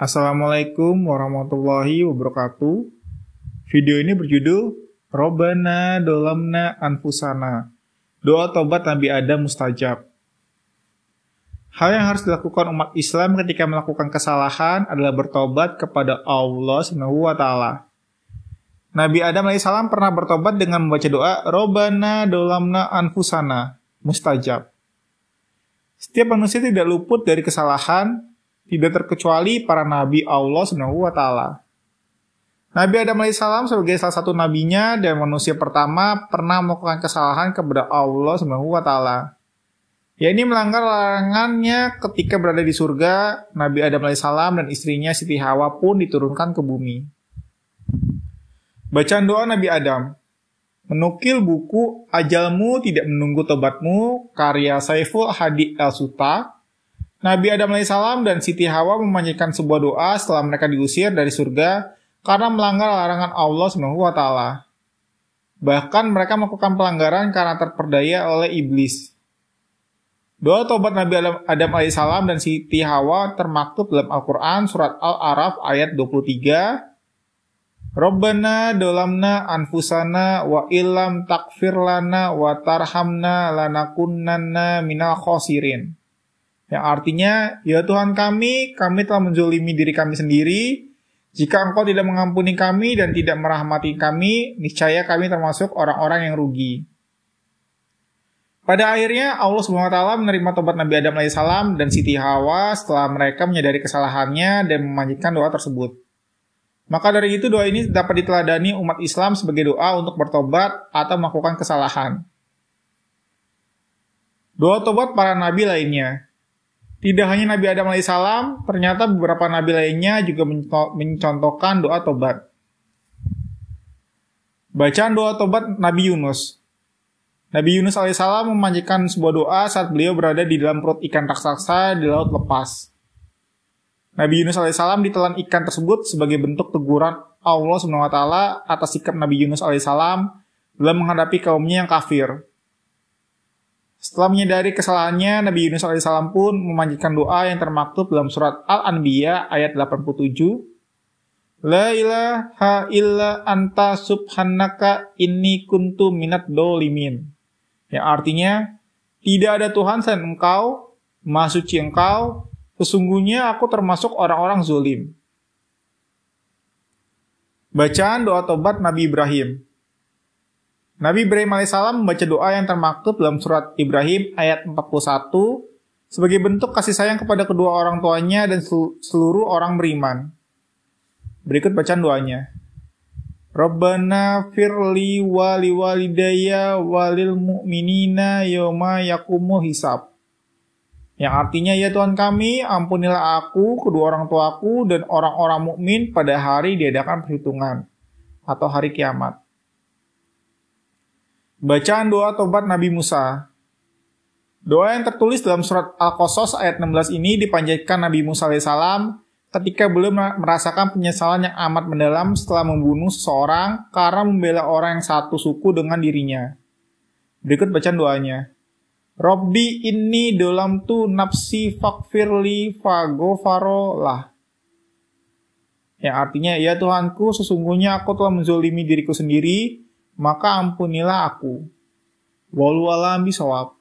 Assalamualaikum warahmatullahi wabarakatuh. Video ini berjudul Robana Dolamna Anfusana. Doa tobat Nabi Adam mustajab. Hal yang harus dilakukan umat Islam ketika melakukan kesalahan adalah bertobat kepada Allah Subhanahu wa taala. Nabi Adam alaihissalam pernah bertobat dengan membaca doa Robana Dolamna Anfusana mustajab. Setiap manusia tidak luput dari kesalahan tidak terkecuali para nabi Allah Subhanahu wa taala. Nabi Adam alaihissalam sebagai salah satu nabinya dan manusia pertama pernah melakukan kesalahan kepada Allah Subhanahu wa taala. ya ini melanggar larangannya ketika berada di surga, Nabi Adam Salam dan istrinya Siti Hawa pun diturunkan ke bumi. Bacaan doa Nabi Adam Menukil buku Ajalmu Tidak Menunggu Tobatmu karya Saiful Hadi Al-Suta Nabi Adam alaihissalam dan Siti Hawa memanjatkan sebuah doa setelah mereka diusir dari surga karena melanggar larangan Allah Subhanahu wa Bahkan mereka melakukan pelanggaran karena terperdaya oleh iblis. Doa tobat Nabi Adam, as alaihissalam dan Siti Hawa termaktub dalam Al-Qur'an surat Al-Araf ayat 23. Robbana dolamna anfusana wa ilam takfir lana wa tarhamna lanakunnanna minal khosirin. Yang artinya, ya Tuhan kami, kami telah menzolimi diri kami sendiri. Jika engkau tidak mengampuni kami dan tidak merahmati kami, niscaya kami termasuk orang-orang yang rugi. Pada akhirnya Allah SWT menerima tobat Nabi Adam alaihissalam dan Siti Hawa setelah mereka menyadari kesalahannya dan memanjatkan doa tersebut. Maka dari itu doa ini dapat diteladani umat Islam sebagai doa untuk bertobat atau melakukan kesalahan. Doa tobat para nabi lainnya. Tidak hanya Nabi Adam alaihissalam, ternyata beberapa nabi lainnya juga mencontohkan doa tobat. Bacaan doa tobat Nabi Yunus. Nabi Yunus alaihissalam memanjatkan sebuah doa saat beliau berada di dalam perut ikan raksasa di laut lepas. Nabi Yunus alaihissalam ditelan ikan tersebut sebagai bentuk teguran Allah swt atas sikap Nabi Yunus alaihissalam dalam menghadapi kaumnya yang kafir. Setelah menyadari kesalahannya, Nabi Yunus as pun memanjatkan doa yang termaktub dalam surat Al-Anbiya ayat 87. La ilaha illa anta subhanaka inni kuntu minat dolimin. Yang artinya, tidak ada Tuhan selain engkau, maha suci engkau, sesungguhnya aku termasuk orang-orang zulim. Bacaan doa tobat Nabi Ibrahim. Nabi Ibrahim alaihissalam membaca doa yang termaktub dalam surat Ibrahim ayat 41 sebagai bentuk kasih sayang kepada kedua orang tuanya dan seluruh orang beriman. Berikut bacaan doanya. Rabbana firli wali walidaya walil mu'minina yoma yakumu hisab. Yang artinya ya Tuhan kami, ampunilah aku, kedua orang tuaku, dan orang-orang mukmin pada hari diadakan perhitungan atau hari kiamat. Bacaan doa tobat Nabi Musa. Doa yang tertulis dalam surat Al-Qasas ayat 16 ini dipanjatkan Nabi Musa alaihissalam ketika belum merasakan penyesalan yang amat mendalam setelah membunuh seseorang karena membela orang yang satu suku dengan dirinya. Berikut bacaan doanya. Robbi ini dalam tu nafsi fakfirli fagofarolah. Yang artinya, ya Tuhanku, sesungguhnya aku telah menzolimi diriku sendiri, maka ampunilah aku. Walu alam bisawab.